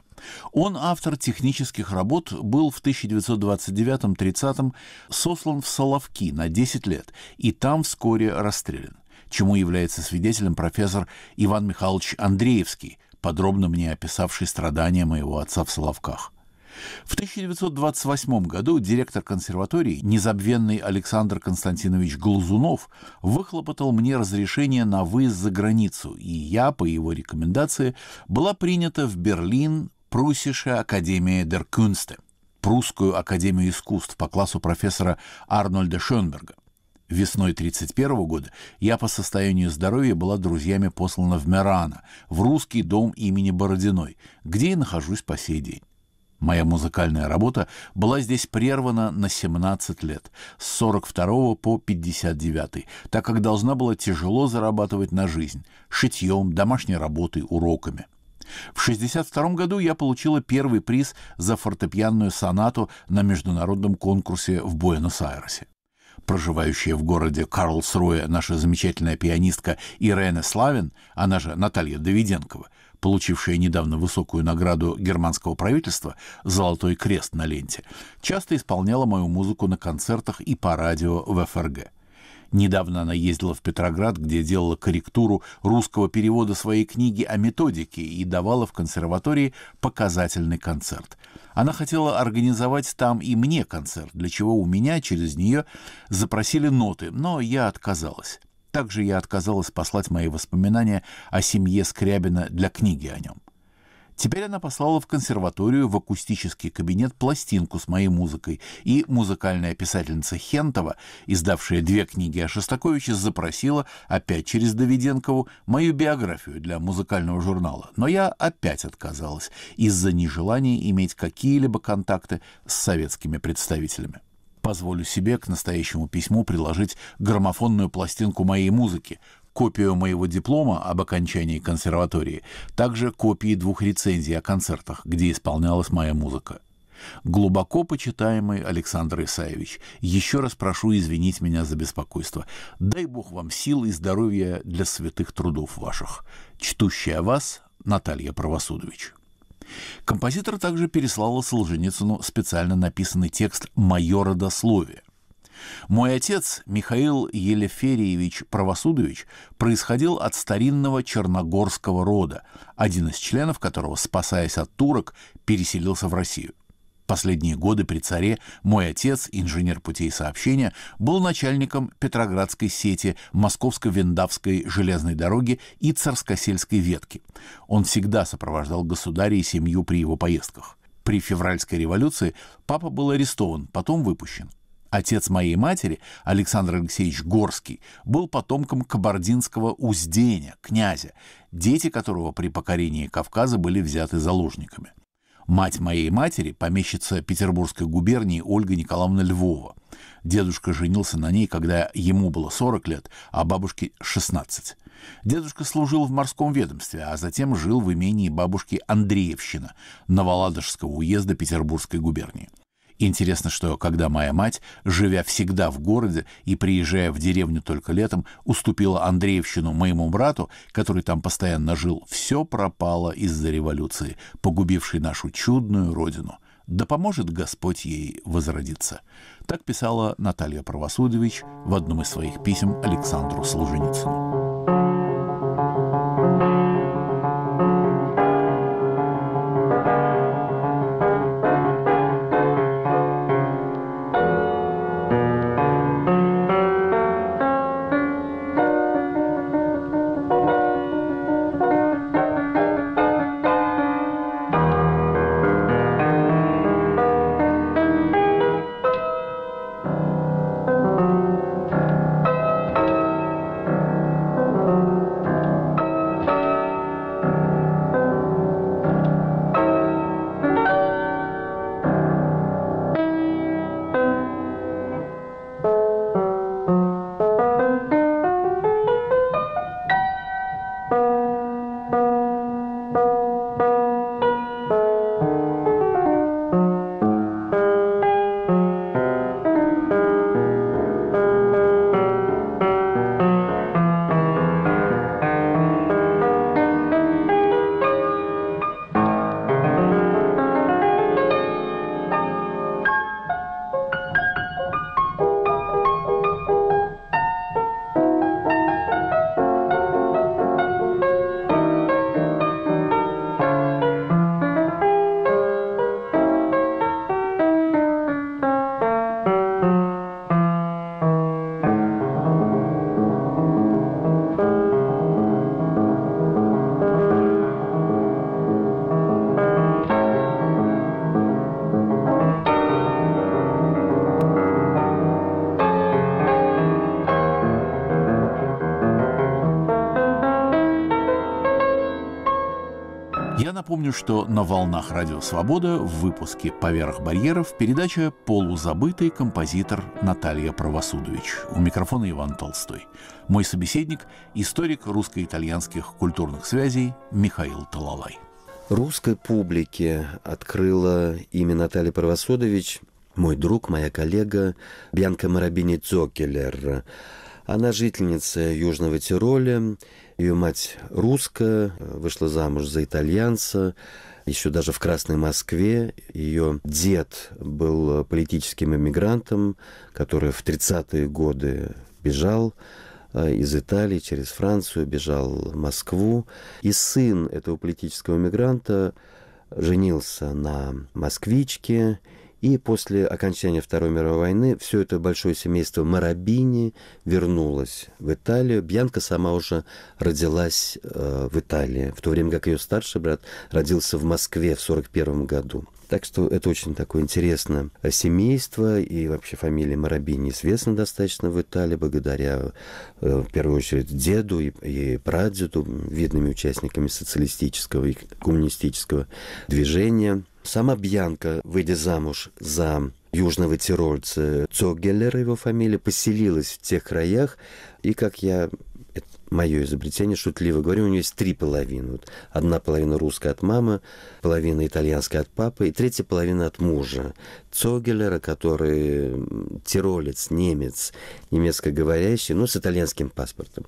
Он, автор технических работ, был в 1929-30 сослан в Соловки на 10 лет и там вскоре расстрелян, чему является свидетелем профессор Иван Михайлович Андреевский, подробно мне описавший страдания моего отца в Соловках. В 1928 году директор консерватории, незабвенный Александр Константинович Глазунов, выхлопотал мне разрешение на выезд за границу, и я, по его рекомендации, была принята в Берлин Пруссische Академия der Künste, Прусскую Академию искусств по классу профессора Арнольда Шенберга. Весной 1931 года я по состоянию здоровья была друзьями послана в Мерано, в русский дом имени Бородиной, где и нахожусь по сей день. Моя музыкальная работа была здесь прервана на 17 лет, с 42 по 59, так как должна была тяжело зарабатывать на жизнь, шитьем, домашней работой, уроками – в 1962 году я получила первый приз за фортепианную сонату на международном конкурсе в Буэнос-Айресе. Проживающая в городе Карлсруэ наша замечательная пианистка Ирена Славин, она же Наталья Давиденкова, получившая недавно высокую награду германского правительства «Золотой крест» на ленте, часто исполняла мою музыку на концертах и по радио в ФРГ. Недавно она ездила в Петроград, где делала корректуру русского перевода своей книги о методике и давала в консерватории показательный концерт. Она хотела организовать там и мне концерт, для чего у меня через нее запросили ноты, но я отказалась. Также я отказалась послать мои воспоминания о семье Скрябина для книги о нем. Теперь она послала в консерваторию в акустический кабинет пластинку с моей музыкой, и музыкальная писательница Хентова, издавшая две книги о Шостаковиче, запросила, опять через Давиденкову, мою биографию для музыкального журнала. Но я опять отказалась из-за нежелания иметь какие-либо контакты с советскими представителями позволю себе к настоящему письму приложить граммофонную пластинку моей музыки, копию моего диплома об окончании консерватории, также копии двух рецензий о концертах, где исполнялась моя музыка. Глубоко почитаемый Александр Исаевич, еще раз прошу извинить меня за беспокойство. Дай Бог вам сил и здоровья для святых трудов ваших. Чтущая вас, Наталья Правосудович. Композитор также переслал Солженицыну специально написанный текст «Майора дословия», мой отец Михаил Елефериевич Правосудович происходил от старинного черногорского рода, один из членов которого, спасаясь от турок, переселился в Россию. Последние годы при царе мой отец, инженер путей сообщения, был начальником Петроградской сети, Московско-Вендавской железной дороги и Царскосельской ветки. Он всегда сопровождал государя и семью при его поездках. При февральской революции папа был арестован, потом выпущен – Отец моей матери, Александр Алексеевич Горский, был потомком кабардинского узденя, князя, дети которого при покорении Кавказа были взяты заложниками. Мать моей матери, помещица Петербургской губернии Ольга Николаевна Львова. Дедушка женился на ней, когда ему было 40 лет, а бабушке 16. Дедушка служил в морском ведомстве, а затем жил в имении бабушки Андреевщина Новоладожского уезда Петербургской губернии. Интересно, что когда моя мать, живя всегда в городе и приезжая в деревню только летом, уступила Андреевщину моему брату, который там постоянно жил, все пропало из-за революции, погубившей нашу чудную родину. Да поможет Господь ей возродиться. Так писала Наталья Правосудович в одном из своих писем Александру Солженицыну. напомню, что на «Волнах Радио Свобода» в выпуске «Поверх барьеров» передача «Полузабытый композитор Наталья Правосудович». У микрофона Иван Толстой. Мой собеседник – историк русско-итальянских культурных связей Михаил Талалай. Русской публике открыла имя Наталья Правосудович мой друг, моя коллега Бьянка Марабини Цокелер. Она жительница Южного Тироля ее мать русская, э, вышла замуж за итальянца, еще даже в Красной Москве. Ее дед был э, политическим эмигрантом, который в 30-е годы бежал э, из Италии через Францию, бежал в Москву. И сын этого политического эмигранта женился на москвичке, и после окончания Второй мировой войны все это большое семейство Марабини вернулось в Италию. Бьянка сама уже родилась э, в Италии, в то время как ее старший брат родился в Москве в 1941 году. Так что это очень такое интересное э, семейство, и вообще фамилия Марабини известна достаточно в Италии, благодаря, э, в первую очередь, деду и прадеду, видными участниками социалистического и коммунистического движения – Сама Бьянка, выйдя замуж за южного тирольца Цогеллера, его фамилия, поселилась в тех краях, и, как я это мое изобретение, шутливо говорю, у нее есть три половины. Вот одна половина русская от мамы, половина итальянская от папы и третья половина от мужа. Цогеллера который тиролец, немец, немецко говорящий но с итальянским паспортом.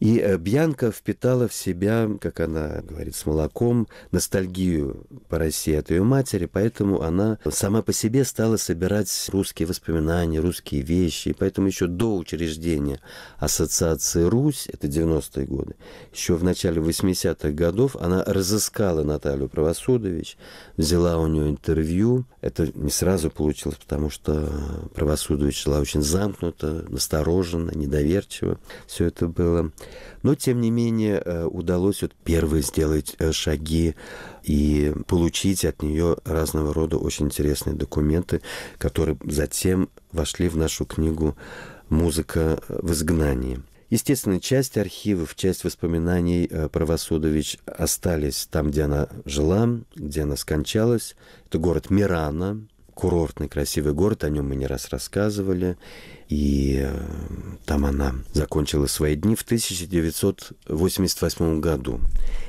И э, Бьянка впитала в себя, как она говорит, с молоком, ностальгию по России от ее матери, поэтому она сама по себе стала собирать русские воспоминания, русские вещи. И поэтому еще до учреждения Ассоциации «Русь», это 90-е годы, еще в начале 80-х годов она разыскала Наталью Правосудович, взяла у нее интервью. Это не сразу получилось, потому что Правосудович была очень замкнута, настороженно, недоверчиво. Все это было. Но, тем не менее, э, удалось вот первые сделать э, шаги и получить от нее разного рода очень интересные документы, которые затем вошли в нашу книгу «Музыка в изгнании». Естественно, часть архивов, часть воспоминаний э, Правосудович остались там, где она жила, где она скончалась. Это город Мирана, курортный красивый город, о нем мы не раз рассказывали и э, там она закончила свои дни в 1988 году.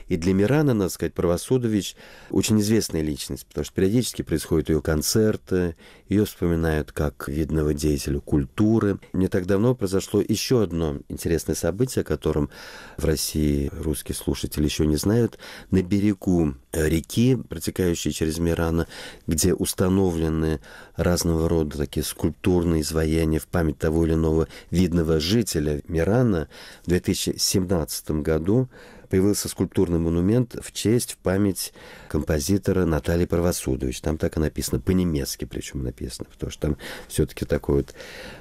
И для Мирана, надо сказать, Правосудович очень известная личность, потому что периодически происходят ее концерты, ее вспоминают как видного деятеля культуры. Не так давно произошло еще одно интересное событие, о котором в России русские слушатели еще не знают. На берегу э, реки, протекающей через Мирана, где установлены разного рода такие скульптурные изваяния в память того или иного видного жителя Мирана. В 2017 году появился скульптурный монумент в честь, в память композитора Натальи Правосудович. Там так и написано, по-немецки причем написано, потому что там все-таки такое вот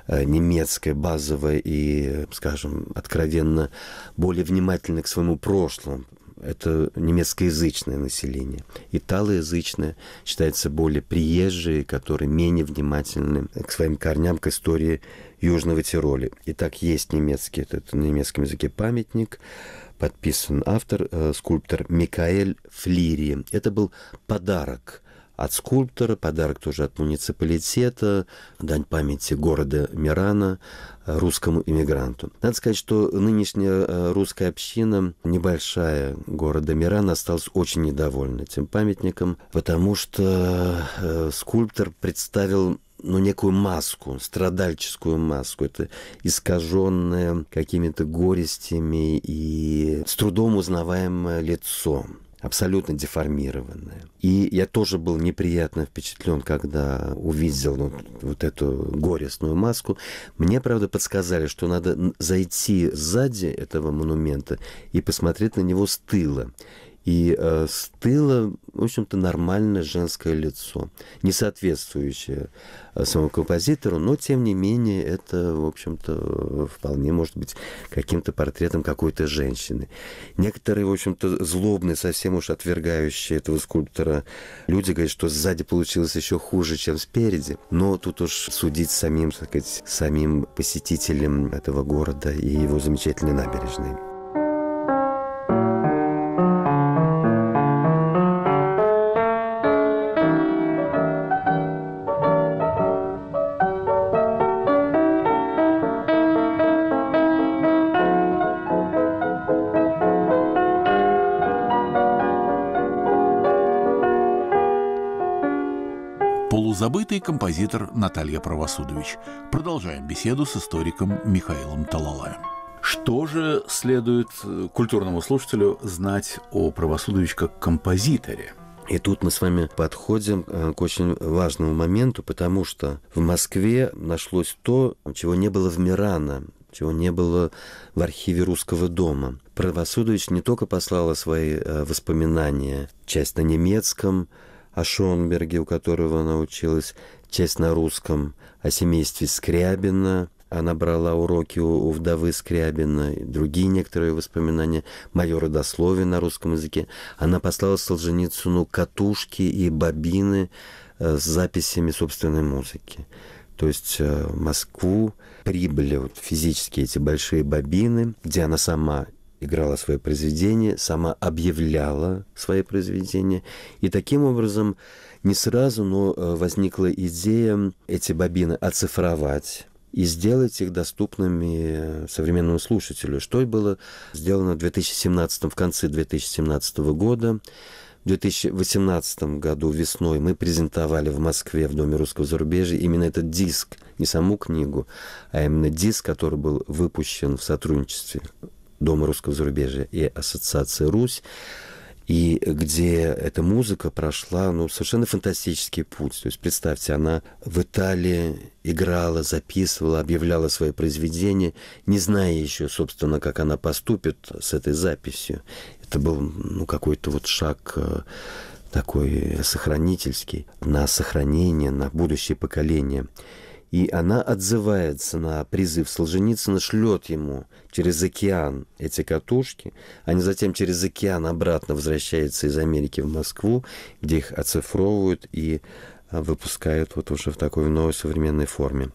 э, немецкое, базовое и, э, скажем, откровенно более внимательно к своему прошлому это немецкоязычное население. Италоязычное считается более приезжие, которые менее внимательны к своим корням, к истории Южного Тироля. Итак, есть немецкий, это, на немецком языке памятник, подписан автор, э, скульптор Микаэль Флири. Это был подарок от скульптора, подарок тоже от муниципалитета, дань памяти города Мирана, русскому иммигранту. Надо сказать, что нынешняя э, русская община, небольшая города Миран, осталась очень недовольна этим памятником, потому что э, скульптор представил ну, некую маску, страдальческую маску. Это искаженное какими-то горестями и с трудом узнаваемое лицо абсолютно деформированная. И я тоже был неприятно впечатлен, когда увидел ну, вот эту горестную маску. Мне, правда, подсказали, что надо зайти сзади этого монумента и посмотреть на него с тыла. И э, с в общем-то, нормальное женское лицо, не соответствующее э, самому композитору, но, тем не менее, это, в общем-то, вполне может быть каким-то портретом какой-то женщины. Некоторые, в общем-то, злобные, совсем уж отвергающие этого скульптора люди говорят, что сзади получилось еще хуже, чем спереди. Но тут уж судить самим, так сказать, самим посетителям этого города и его замечательной набережной. забытый композитор Наталья Правосудович. Продолжаем беседу с историком Михаилом Талалаем. Что же следует э, культурному слушателю знать о Правосудович как композиторе? И тут мы с вами подходим э, к очень важному моменту, потому что в Москве нашлось то, чего не было в Мирана, чего не было в архиве Русского дома. Правосудович не только послала свои э, воспоминания, часть на немецком, о Шонберге, у которого она училась честь на русском, о семействе Скрябина, она брала уроки у, вдовы Скрябина и другие некоторые воспоминания майора дослови на русском языке. Она послала Солженицыну катушки и бобины э, с записями собственной музыки. То есть э, Москву прибыли вот, физически эти большие бобины, где она сама играла свое произведение, сама объявляла свои произведения. И таким образом не сразу, но э, возникла идея эти бобины оцифровать и сделать их доступными э, современному слушателю, что и было сделано в 2017, в конце 2017 года. В 2018 году весной мы презентовали в Москве в Доме русского зарубежья именно этот диск, не саму книгу, а именно диск, который был выпущен в сотрудничестве Дома русского зарубежья и Ассоциации «Русь», и где эта музыка прошла ну, совершенно фантастический путь. То есть представьте, она в Италии играла, записывала, объявляла свои произведения, не зная еще, собственно, как она поступит с этой записью. Это был ну, какой-то вот шаг э, такой сохранительский на сохранение, на будущее поколение. И она отзывается на призыв Солженицына, шлет ему через океан эти катушки. Они а затем через океан обратно возвращаются из Америки в Москву, где их оцифровывают и а, выпускают вот уже в такой новой современной форме.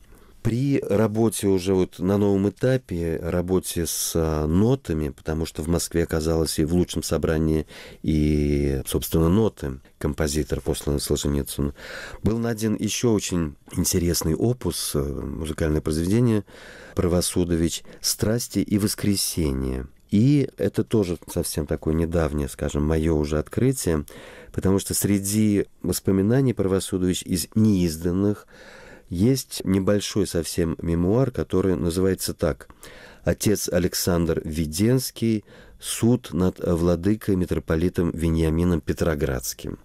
При работе уже вот на новом этапе, работе с а, нотами, потому что в Москве оказалось и в лучшем собрании и, собственно, ноты композитор, посланный Солженицыну, был найден еще очень интересный опус, э, музыкальное произведение Правосудович «Страсти и воскресенье». И это тоже совсем такое недавнее, скажем, мое уже открытие, потому что среди воспоминаний Правосудович из неизданных есть небольшой совсем мемуар, который называется так «Отец Александр Веденский. Суд над владыкой митрополитом Вениамином Петроградским».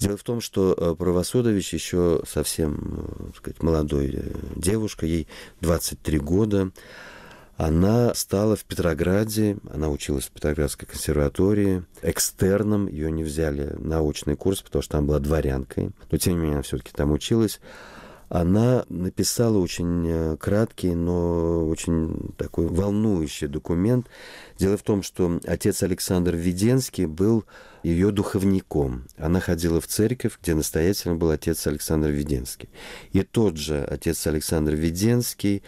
Дело в том, что э, Правосудович еще совсем э, так сказать, молодой э, девушка, ей 23 года. Она стала в Петрограде, она училась в Петроградской консерватории, экстерном, ее не взяли на очный курс, потому что она была дворянкой, но тем не менее она все-таки там училась она написала очень э, краткий, но очень такой волнующий документ. Дело в том, что отец Александр Веденский был ее духовником. Она ходила в церковь, где настоятелем был отец Александр Веденский. И тот же отец Александр Веденский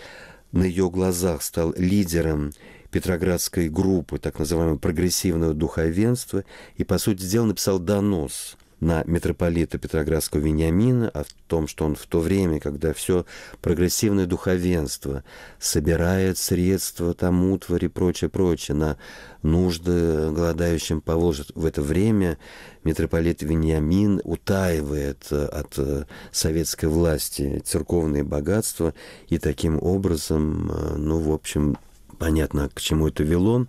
на ее глазах стал лидером Петроградской группы, так называемого прогрессивного духовенства, и, по сути дела, написал донос на митрополита Петроградского Вениамина, а в том, что он в то время, когда все прогрессивное духовенство собирает средства, там утвари и прочее, прочее, на нужды голодающим положит в это время митрополит Вениамин утаивает э, от э, советской власти церковные богатства и таким образом, э, ну, в общем, понятно, к чему это вело.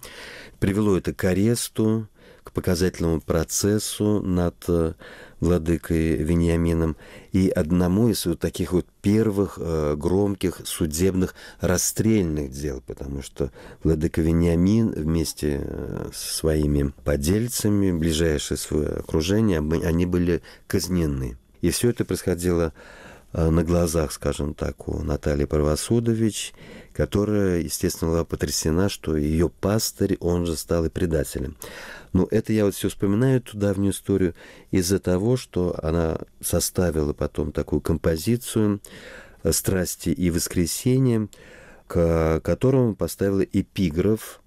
Привело это к аресту, к показательному процессу над э, владыкой Вениамином и одному из вот таких вот первых э, громких судебных расстрельных дел, потому что владыка Вениамин вместе э, со своими подельцами, ближайшее свое окружение, они были казнены. И все это происходило на глазах, скажем так, у Натальи Правосудович, которая, естественно, была потрясена, что ее пастырь, он же стал и предателем. Но это я вот все вспоминаю, эту давнюю историю, из-за того, что она составила потом такую композицию э, «Страсти и воскресенье», к которому поставила эпиграф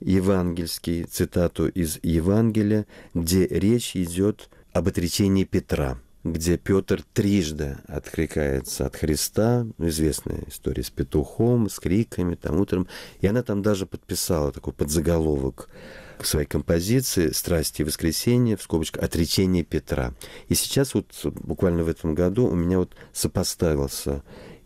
евангельский, цитату из Евангелия, где речь идет об отречении Петра – где Петр трижды откликается от Христа, известная история с петухом, с криками, там утром, и она там даже подписала такой подзаголовок к своей композиции «Страсти и воскресенье», в скобочках «Отречение Петра». И сейчас вот буквально в этом году у меня вот сопоставился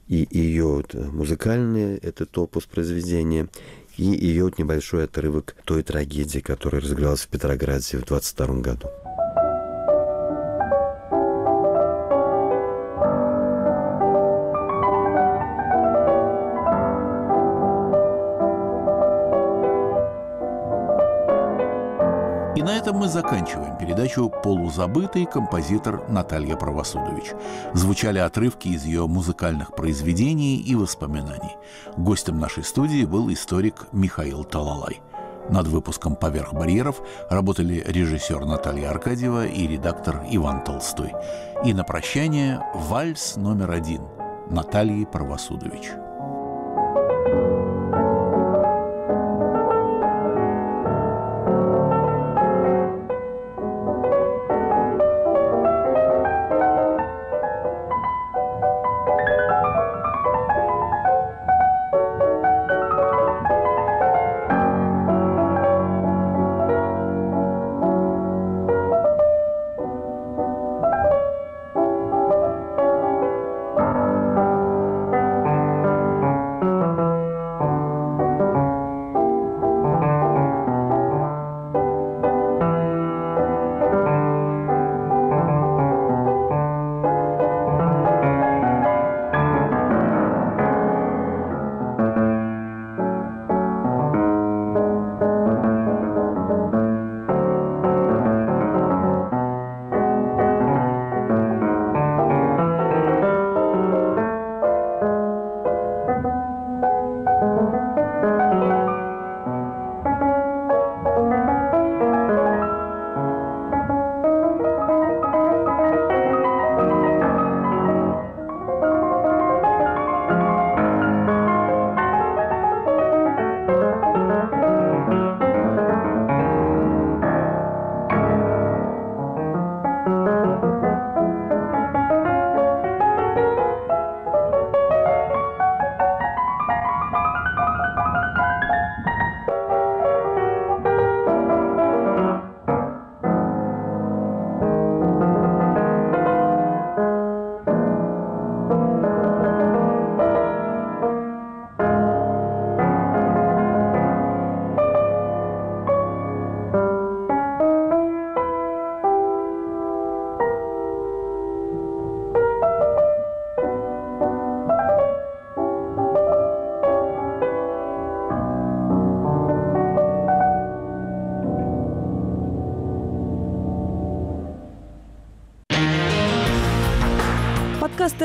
и ее вот музыкальный этот опус произведения, и ее вот небольшой отрывок той трагедии, которая разыгралась в Петрограде в 22 году. этом мы заканчиваем передачу «Полузабытый композитор Наталья Правосудович». Звучали отрывки из ее музыкальных произведений и воспоминаний. Гостем нашей студии был историк Михаил Талалай. Над выпуском «Поверх барьеров» работали режиссер Наталья Аркадьева и редактор Иван Толстой. И на прощание вальс номер один Натальи Правосудович.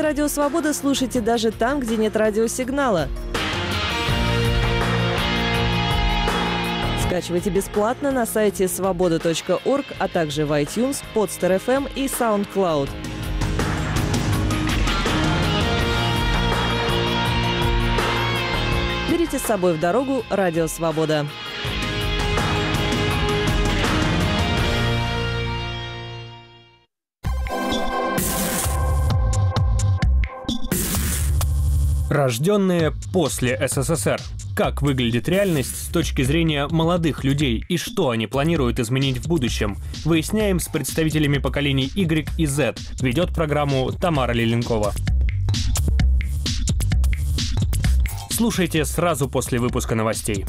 подкасты «Радио Свобода» слушайте даже там, где нет радиосигнала. Скачивайте бесплатно на сайте свобода.орг, а также в iTunes, Podster.fm эм и SoundCloud. Берите с собой в дорогу «Радио Свобода». Рожденные после СССР. Как выглядит реальность с точки зрения молодых людей и что они планируют изменить в будущем, выясняем с представителями поколений Y и Z. Ведет программу Тамара Леленкова. Слушайте сразу после выпуска новостей.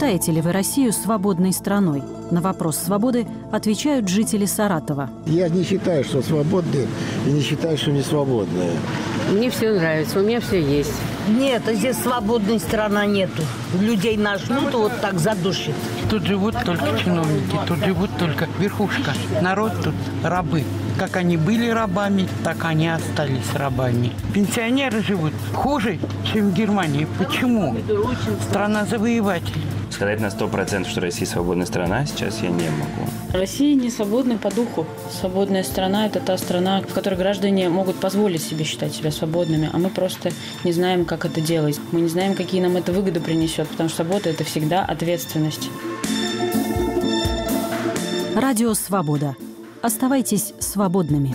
Считаете ли вы Россию свободной страной? На вопрос свободы отвечают жители Саратова. Я не считаю, что свободные, и не считаю, что не свободные. Мне все нравится, у меня все есть. Нет, а здесь свободной страны нету людей нажмут, вот так задушит. Тут живут только чиновники, тут живут только верхушка. Народ тут рабы. Как они были рабами, так они остались рабами. Пенсионеры живут хуже, чем в Германии. Почему? Страна завоеватель. Сказать на сто процентов, что Россия свободная страна, сейчас я не могу. Россия не свободная по духу. Свободная страна – это та страна, в которой граждане могут позволить себе считать себя свободными, а мы просто не знаем, как это делать. Мы не знаем, какие нам это выгоды принесет счет, потому что работа – это всегда ответственность. Радио «Свобода». Оставайтесь свободными.